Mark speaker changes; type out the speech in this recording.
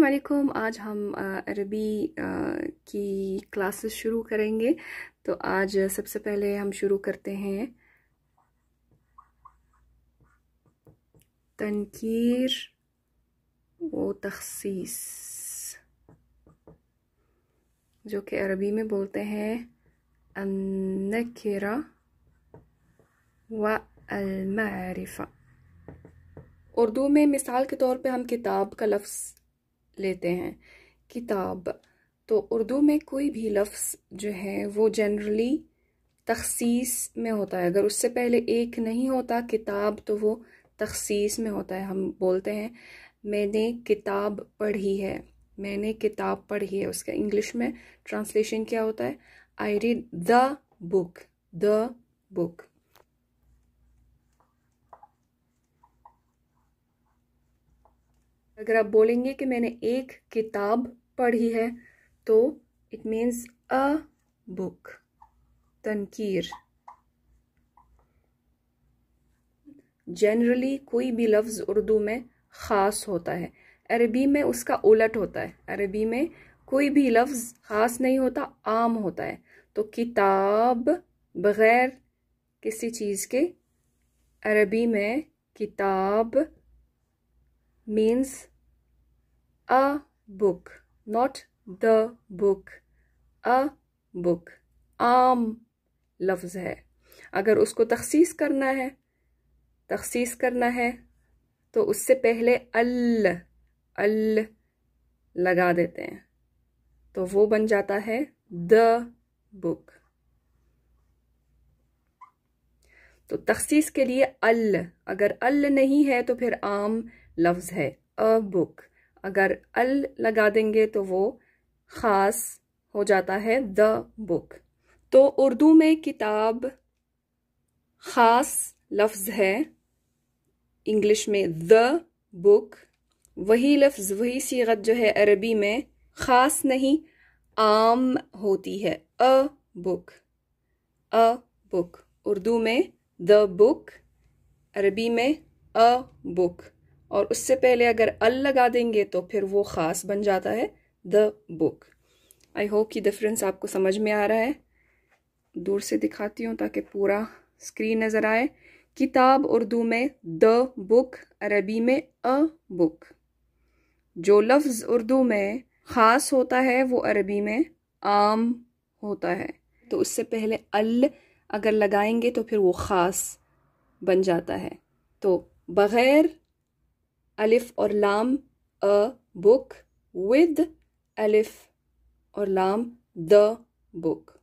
Speaker 1: असलम आज हम अरबी की क्लासेस शुरू करेंगे तो आज सबसे पहले हम शुरू करते हैं तनकीर व तखसीस जो कि अरबी में बोलते हैं अनखेरा व अलमारिफा उर्दू में मिसाल के तौर पे हम किताब का लफ्ज़ लेते हैं किताब तो उर्दू में कोई भी लफ्ज़ जो है वो जनरली तखसीस में होता है अगर उससे पहले एक नहीं होता किताब तो वो तखसीस में होता है हम बोलते हैं मैंने किताब पढ़ी है मैंने किताब पढ़ी है उसका इंग्लिश में ट्रांसलेशन क्या होता है I read the book the book अगर आप बोलेंगे कि मैंने एक किताब पढ़ी है तो इट मीन्स अ बुक तनकीर जनरली कोई भी लफ्ज़ उर्दू में ख़ास होता है अरबी में उसका उलट होता है अरबी में कोई भी लफ्ज़ ख़ास नहीं होता आम होता है तो किताब बग़ैर किसी चीज़ के अरबी में किताब means a book, not the book. A book. आम लफ्ज़ है अगर उसको तखसीस करना है तखसीस करना है तो उससे पहले अल अल लगा देते हैं तो वो बन जाता है द बुक तो तखसीस के लिए अल अगर अल नहीं है तो फिर आम लफ्ज़ है अ बुक अगर अल लगा देंगे तो वो ख़ास हो जाता है द बुक तो उर्दू में किताब ख़ास लफ्ज़ है इंग्लिश में द बुक वही लफ्ज़ वही सीरत जो है अरबी में ख़ास नहीं आम होती है a book a book Urdu में द बुक अरबी में अ बुक और उससे पहले अगर अल लगा देंगे तो फिर वो ख़ास बन जाता है द बुक आई होप कि डिफरेंस आपको समझ में आ रहा है दूर से दिखाती हूँ ताकि पूरा स्क्रीन नज़र आए किताब उर्दू में द बुक अरबी में अ बुक जो लफ्ज़ उर्दू में ख़ास होता है वो अरबी में आम होता है तो उससे पहले अल अगर लगाएंगे तो फिर वो ख़ास बन जाता है तो बग़ैर alif or lam a book with alif or lam the book